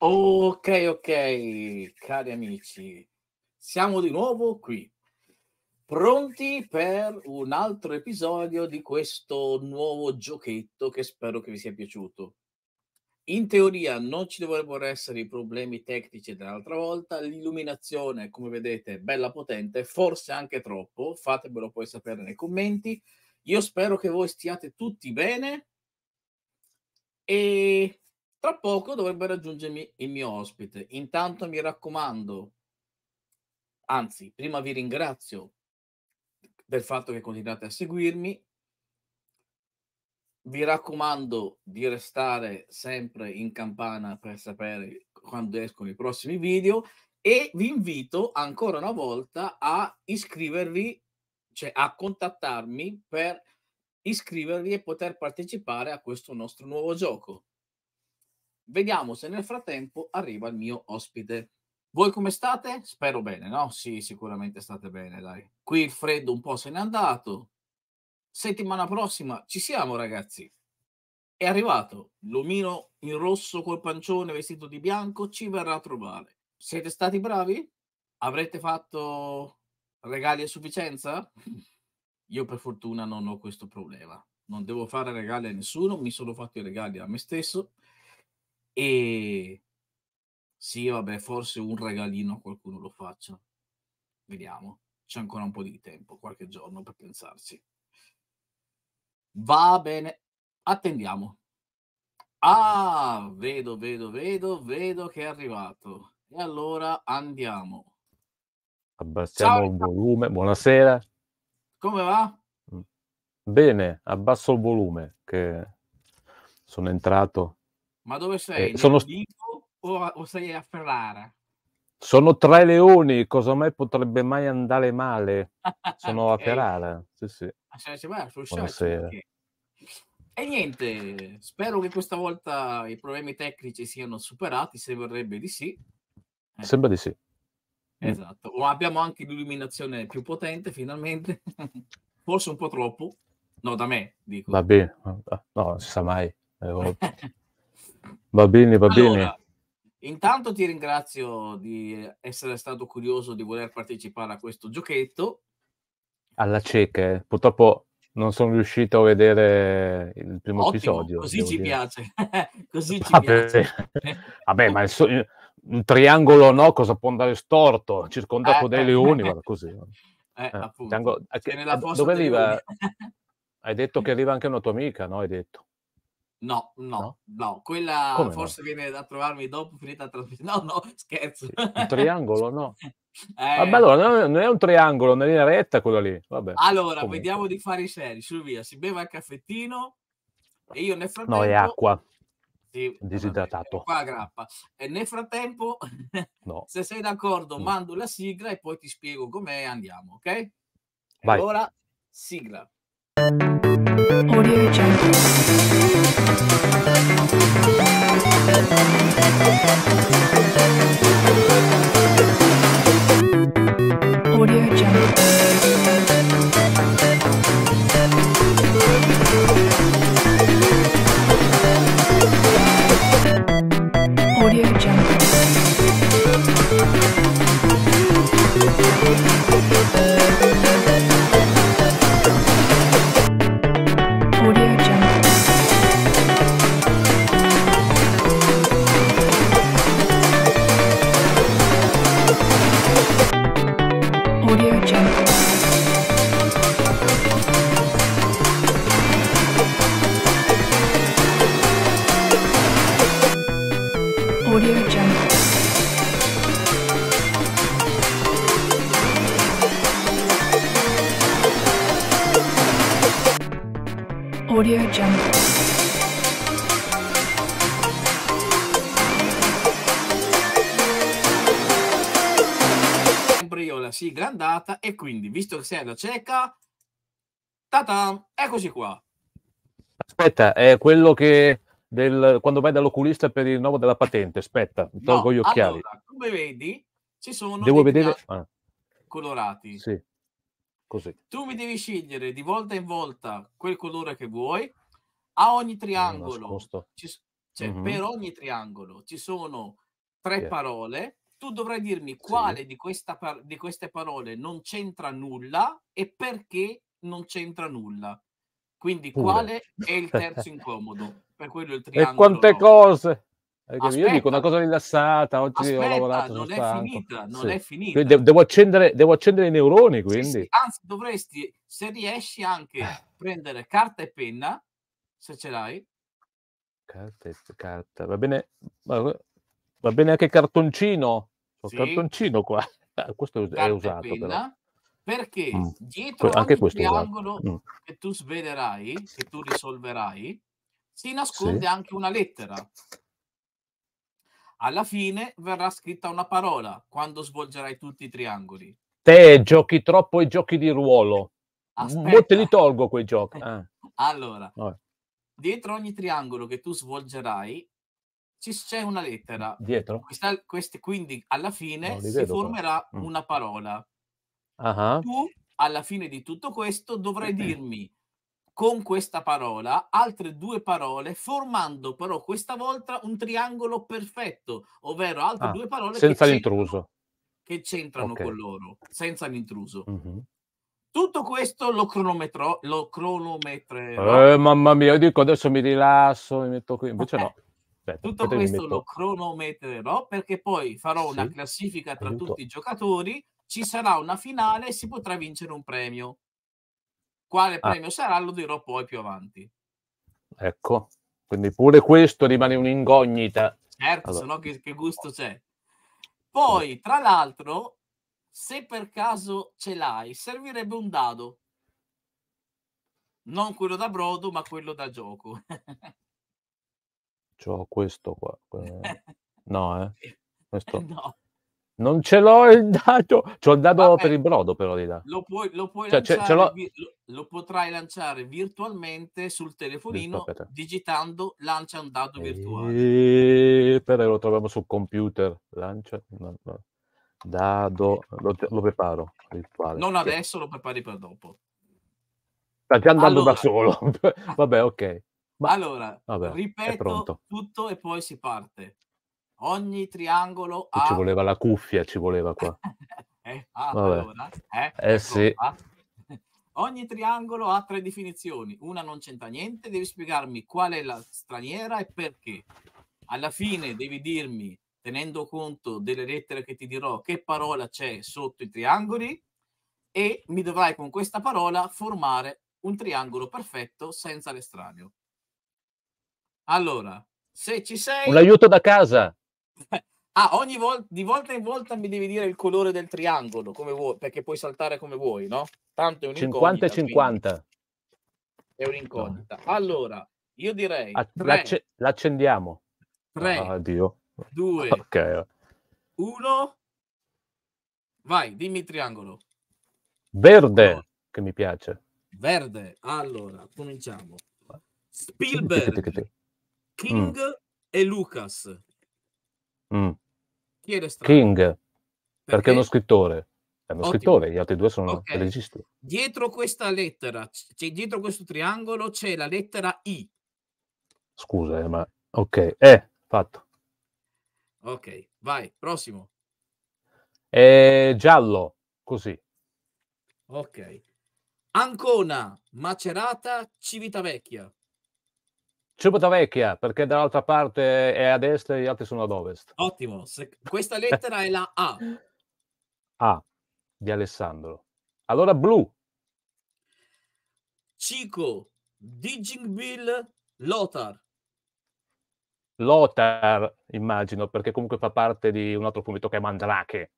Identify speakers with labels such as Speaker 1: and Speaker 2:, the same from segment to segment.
Speaker 1: Ok, ok, cari amici, siamo di nuovo qui, pronti per un altro episodio di questo nuovo giochetto che spero che vi sia piaciuto. In teoria non ci dovrebbero essere i problemi tecnici dell'altra volta, l'illuminazione, come vedete, è bella potente, forse anche troppo, fatemelo poi sapere nei commenti. Io spero che voi stiate tutti bene e tra poco dovrebbe raggiungermi il mio ospite. Intanto mi raccomando, anzi, prima vi ringrazio del fatto che continuate a seguirmi. Vi raccomando di restare sempre in campana per sapere quando escono i prossimi video e vi invito ancora una volta a iscrivervi, cioè a contattarmi per iscrivervi e poter partecipare a questo nostro nuovo gioco. Vediamo se nel frattempo arriva il mio ospite. Voi come state? Spero bene, no? Sì, sicuramente state bene, dai. Qui il freddo un po' se n'è andato. Settimana prossima ci siamo, ragazzi. È arrivato l'omino in rosso col pancione vestito di bianco, ci verrà a trovare. Siete stati bravi? Avrete fatto regali a sufficienza? Io per fortuna non ho questo problema. Non devo fare regali a nessuno, mi sono fatto i regali a me stesso e sì, vabbè, forse un regalino a qualcuno lo faccia. Vediamo, c'è ancora un po' di tempo, qualche giorno per pensarci. Va bene, attendiamo. Ah, vedo, vedo, vedo, vedo che è arrivato. E allora andiamo.
Speaker 2: Abbassiamo Ciao, il volume. Buonasera.
Speaker 1: Come va?
Speaker 2: Bene, abbasso il volume che sono entrato ma dove sei? Eh, sono...
Speaker 1: o, o sei a Ferrara?
Speaker 2: Sono tre leoni, cosa mai potrebbe mai andare male? Sono okay. a Ferrara. Sì, sì. Ah, Buonasera.
Speaker 1: E niente, spero che questa volta i problemi tecnici siano superati, se vorrebbe di sì.
Speaker 2: Eh. Sembra di sì. Mm. Esatto.
Speaker 1: O abbiamo anche l'illuminazione più potente, finalmente. Forse un po' troppo. No, da me, dico.
Speaker 2: Va bene. No, non si sa mai. Va bene, va allora, bene.
Speaker 1: Intanto ti ringrazio di essere stato curioso di voler partecipare a questo giochetto.
Speaker 2: Alla cieca, eh. purtroppo non sono riuscito a vedere il primo Ottimo, episodio. Così ci dire.
Speaker 1: piace.
Speaker 2: così ci Vabbè. piace. Vabbè, ma so- un triangolo no, cosa può andare storto? Circondato eh, dai leoni, guarda così. Eh, appunto. Eh, eh, dove arriva? Hai detto che arriva anche una tua amica, no? Hai detto. No, no, no, no,
Speaker 1: quella Come forse no? viene da trovarmi dopo finita la trasmissione. No, no, scherzo. Un triangolo, no. Eh... Vabbè,
Speaker 2: allora non è un triangolo, è una linea retta quella lì. Vabbè. Allora, Comunque. vediamo
Speaker 1: di fare i seri. Su via, si beve il caffettino e io nel frattempo... No, è acqua.
Speaker 2: Sì, disidratato. Qua grappa.
Speaker 1: E nel frattempo, no. se sei d'accordo, mm. mando la sigla e poi ti spiego com'è andiamo, ok? Vai. Allora, sigla. Audio Thank you. sigla è andata e quindi, visto che sei alla cieca, ta ta eccoci qua.
Speaker 2: Aspetta, è quello che del, quando vai dall'oculista per il rinnovo della patente, aspetta, no, tolgo gli occhiali. Allora,
Speaker 1: come vedi, ci sono Devo vedere... Ah. colorati.
Speaker 2: Sì. Così.
Speaker 1: Tu mi devi scegliere di volta in volta quel colore che vuoi. A ogni triangolo, ci, cioè, mm-hmm. per ogni triangolo ci sono tre yeah. parole tu dovrai dirmi quale sì. di, par- di, queste parole non c'entra nulla e perché non c'entra nulla. Quindi Pure. quale è il terzo incomodo? Per quello il triangolo. E
Speaker 2: quante cose! Aspetta, io dico una cosa rilassata, oggi aspetta, ho lavorato. Non, è finita, non sì. è finita, De- devo, accendere, devo accendere, i neuroni, quindi. Sì,
Speaker 1: Anzi, dovresti, se riesci anche, eh. prendere carta e penna, se ce l'hai.
Speaker 2: Carta, e carta, va bene. Va bene anche cartoncino. sì. cartoncino qua. Ah, questo è usato penna,
Speaker 1: Perché mm. dietro que- anche questo triangolo mm. che tu svelerai, che tu risolverai, si nasconde sì. anche una lettera. Alla fine verrà scritta una parola quando svolgerai tutti i triangoli.
Speaker 2: Te giochi troppo i giochi di ruolo. Aspetta. te li tolgo quei giochi. Eh.
Speaker 1: Allora, Vabbè. dietro ogni triangolo che tu svolgerai ci c'è una lettera. Dietro? Questa, queste, quindi alla fine si formerà però. Mm. una parola. Uh-huh. Tu, alla fine di tutto questo, dovrai okay. dirmi con questa parola altre due parole, formando però questa volta un triangolo perfetto, ovvero altre ah, due parole senza che l'intruso.
Speaker 2: C'entrano, che c'entrano okay. con loro,
Speaker 1: senza l'intruso.
Speaker 2: Uh-huh. Tutto questo lo cronometro, lo cronometro. Eh, mamma mia, io dico adesso mi rilasso, mi metto qui, invece eh, no. Cioè, Tutto questo metto... lo
Speaker 1: cronometrerò perché poi farò sì, una classifica tra aiuto. tutti i giocatori, ci sarà una finale e si potrà vincere un premio. Quale ah. premio sarà lo dirò poi più avanti.
Speaker 2: Ecco, quindi pure questo rimane un'incognita. Certo, allora. se no
Speaker 1: che, che gusto c'è. Poi, tra l'altro, se per caso ce l'hai, servirebbe un dado. Non quello da brodo, ma quello da gioco.
Speaker 2: ho questo qua. No, eh, eh? Questo... No. Non ce l'ho il dado. C'ho il dado Vabbè, per il brodo, però di là.
Speaker 1: Lo, puoi, lo, puoi cioè, lanciare, vi, lo, lo, potrai lanciare virtualmente sul telefonino digitando lancia un dado virtuale.
Speaker 2: E... Eh, però lo troviamo sul computer. Lancia no, no. dado. Lo, lo preparo. Virtuale. Non adesso,
Speaker 1: lo prepari per dopo.
Speaker 2: Stai andando allora... da solo. Vabbè, ok. Ma, boh, allora,
Speaker 1: vabbè, ripeto tutto e poi si parte. Ogni triangolo ha... Ci
Speaker 2: voleva la cuffia, ci voleva qua.
Speaker 1: eh, ah, allora, eh, eh ecco sì. Ogni triangolo ha tre definizioni. Una non c'entra niente, devi spiegarmi qual è la straniera e perché. Alla fine devi dirmi, tenendo conto delle lettere che ti dirò, che parola c'è sotto i triangoli e mi dovrai con questa parola formare un triangolo perfetto senza l'estraneo. Allora, se ci sei... Un aiuto
Speaker 2: da casa.
Speaker 1: ah, ogni volta, di volta in volta mi devi dire il colore del triangolo, come vuoi, perché puoi saltare come vuoi, no? Tanto è un 50 e 50. Quindi. È un'incognita. Allora, io direi... A- tre,
Speaker 2: l'accendiamo. 3, oh, 2, okay.
Speaker 1: 1. Eh. Vai, dimmi triangolo.
Speaker 2: Verde, no. che mi piace.
Speaker 1: Verde, allora, cominciamo.
Speaker 2: Spielberg. Mm. King
Speaker 1: mm. e Lucas. Mm. Chi era strano?
Speaker 2: King, perché, perché è uno scrittore. È uno scrittore, gli altri due sono okay. registi.
Speaker 1: Dietro questa lettera, cioè dietro questo triangolo c'è la lettera I.
Speaker 2: Scusa, eh, ma ok, eh, fatto.
Speaker 1: Ok, vai, prossimo.
Speaker 2: È giallo, così.
Speaker 1: Ok. Ancona, Macerata, Civitavecchia.
Speaker 2: Civitavecchia, perché dall'altra parte è a destra e gli altri sono ad ovest. Ottimo, Se...
Speaker 1: questa lettera è la A.
Speaker 2: A di Alessandro. Allora blu.
Speaker 1: Cico, Digingbill, Lothar.
Speaker 2: Lothar, immagino, perché comunque fa parte di un altro fumetto che è Mandrake.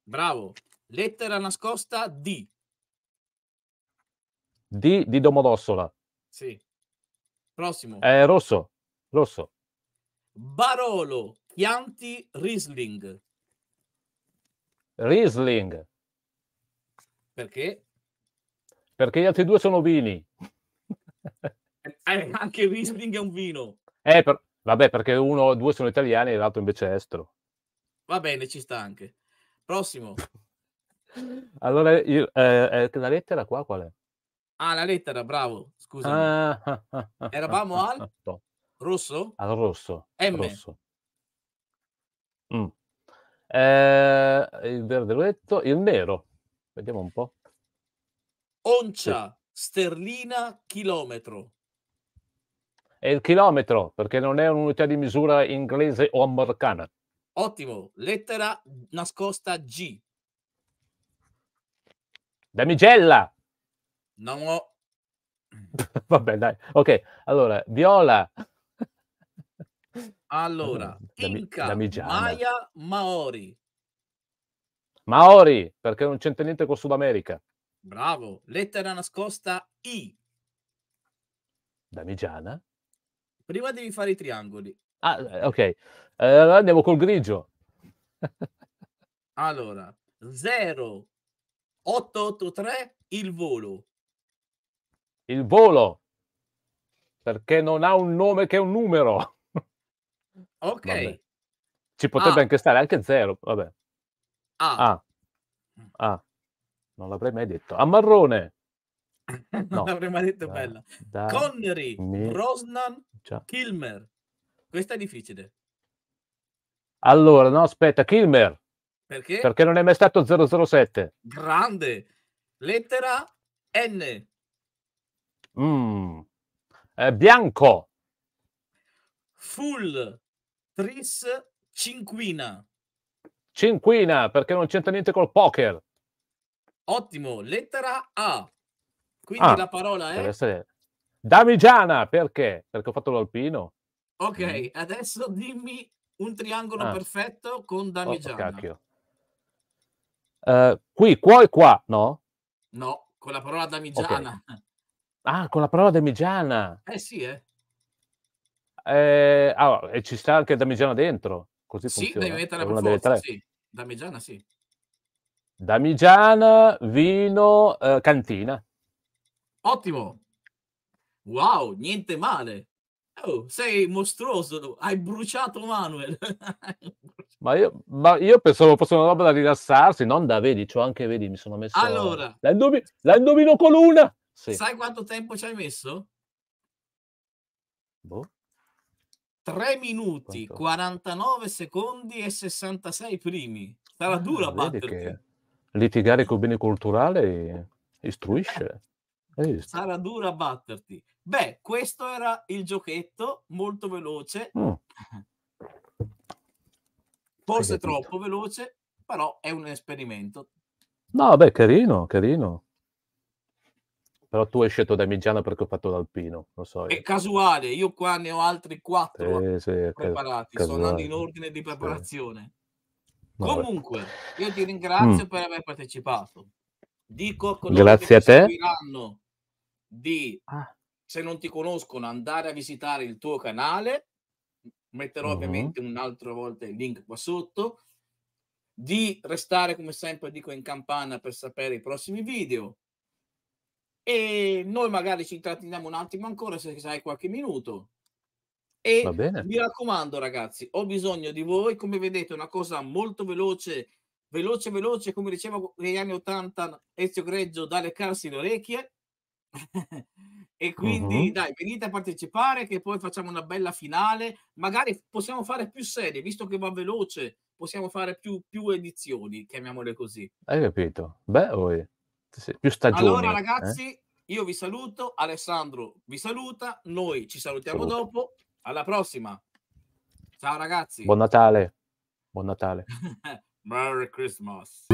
Speaker 1: Bravo. Lettera nascosta D.
Speaker 2: D di Domodossola.
Speaker 1: Sì. Prossimo.
Speaker 2: Eh, rosso. Rosso.
Speaker 1: Barolo, Chianti, Riesling.
Speaker 2: Riesling. Perché? Perché gli altri due sono vini.
Speaker 1: eh, eh anche Riesling è un vino.
Speaker 2: Eh, per... Vabbè, perché uno due sono italiani e l'altro invece è estero.
Speaker 1: Va bene, ci sta anche. Prossimo.
Speaker 2: allora, io, eh, eh, la lettera qua qual è?
Speaker 1: Ah, la lettera, bravo, scusa.
Speaker 2: Ah, ah, ah, Eravamo al rosso? Al rosso. M. Rosso. Mm. Eh, il verde l'ho detto, il nero. Vediamo un po'.
Speaker 1: Oncia, sì. sterlina, chilometro.
Speaker 2: È il chilometro, perché non è un'unità di misura inglese o americana.
Speaker 1: Ottimo, lettera nascosta G.
Speaker 2: Damigella. Non ho... Vabbè, dai. Ok, allora, Viola.
Speaker 1: Allora, Inca, Maya, Maori.
Speaker 2: Maori, perché non c'entra niente con Sud America.
Speaker 1: Bravo. Lettera nascosta I.
Speaker 2: Damigiana.
Speaker 1: Prima devi fare i triangoli. Ah,
Speaker 2: ok. Allora andiamo col grigio.
Speaker 1: allora, 0, 883,
Speaker 2: il volo il volo, perché non ha un nome che un numero.
Speaker 1: Ok. Vabbè.
Speaker 2: Ci potrebbe ah. anche stare, anche zero, vabbè. Ah. ah. ah. Non l'avrei mai detto. A Marrone. non no.
Speaker 1: l'avrei mai detto da, bella. Da, Connery, mi... Rosnan, Già. Kilmer. Questa è difficile.
Speaker 2: Allora, no, aspetta, Kilmer. Perché? Perché non è mai stato 007.
Speaker 1: Grande. Lettera N.
Speaker 2: Mm. Eh, bianco.
Speaker 1: Full tris cinquina.
Speaker 2: Cinquina, perché non c'entra niente col poker.
Speaker 1: Ottimo, lettera A. Quindi ah, la parola è...
Speaker 2: Essere... Damigiana, perché? Perché ho fatto l'alpino.
Speaker 1: Ok, mm. adesso dimmi un triangolo ah. perfetto con oh, Damigiana.
Speaker 2: Oh, uh, qui, qua e qua, no? No,
Speaker 1: con la parola Damigiana. Okay.
Speaker 2: Ah, con la parola damigiana. Eh sì, eh. Eh, ah, e ci sta anche damigiana dentro. Così sì, funziona. devi metterla per forza, sì.
Speaker 1: Damigiana, sì.
Speaker 2: Damigiana, vino, eh, cantina.
Speaker 1: Ottimo. Wow, niente male. Oh, sei mostruoso, hai bruciato Manuel.
Speaker 2: ma, io, ma, io, pensavo fosse una roba da rilassarsi, non da, vedi, c'ho anche, vedi, mi sono messo... Allora... la indovino con una! Sì.
Speaker 1: Sai quanto tempo ci hai messo? Boh. 3 minuti, Quanto? 49 secondi e 66 primi. Sarà ah, dura batterti.
Speaker 2: Litigare con bene culturale istruisce.
Speaker 1: Sarà dura batterti. Beh, questo era il giochetto, molto veloce. Mm. Forse troppo veloce, però è un esperimento.
Speaker 2: No, beh, carino, carino. Però tu hai scelto Damigiano perché ho fatto l'alpino, lo so. È casuale,
Speaker 1: io qua ne ho altri quattro eh, sì, preparati, casuale. sono in ordine di preparazione.
Speaker 2: Sì. Comunque,
Speaker 1: io ti mm. ringrazio mm. per aver partecipato. Dico a coloro Grazie a te. di, ah. se non ti conoscono, andare a visitare il tuo canale. Metterò mm-hmm. ovviamente un'altra volta il link qua sotto. Di restare, come sempre dico, in campana per sapere i prossimi video e noi magari ci intratteniamo un attimo ancora se sai qualche minuto. E mi raccomando ragazzi, ho bisogno di voi, come vedete una cosa molto veloce, veloce veloce come diceva negli anni 80 Ezio Greggio dalle leccarsi le orecchie. e quindi uh-huh. dai, venite a partecipare che poi facciamo una bella finale, magari possiamo fare più serie, visto che va veloce, possiamo fare più, più edizioni, chiamiamole così.
Speaker 2: Hai capito? Beh, oh, più stagioni. Allora eh? ragazzi,
Speaker 1: eh? io vi saluto, Alessandro vi saluta, noi ci salutiamo Saluto. dopo, alla prossima. Ciao ragazzi. Buon
Speaker 2: Natale. Buon Natale. Merry Christmas.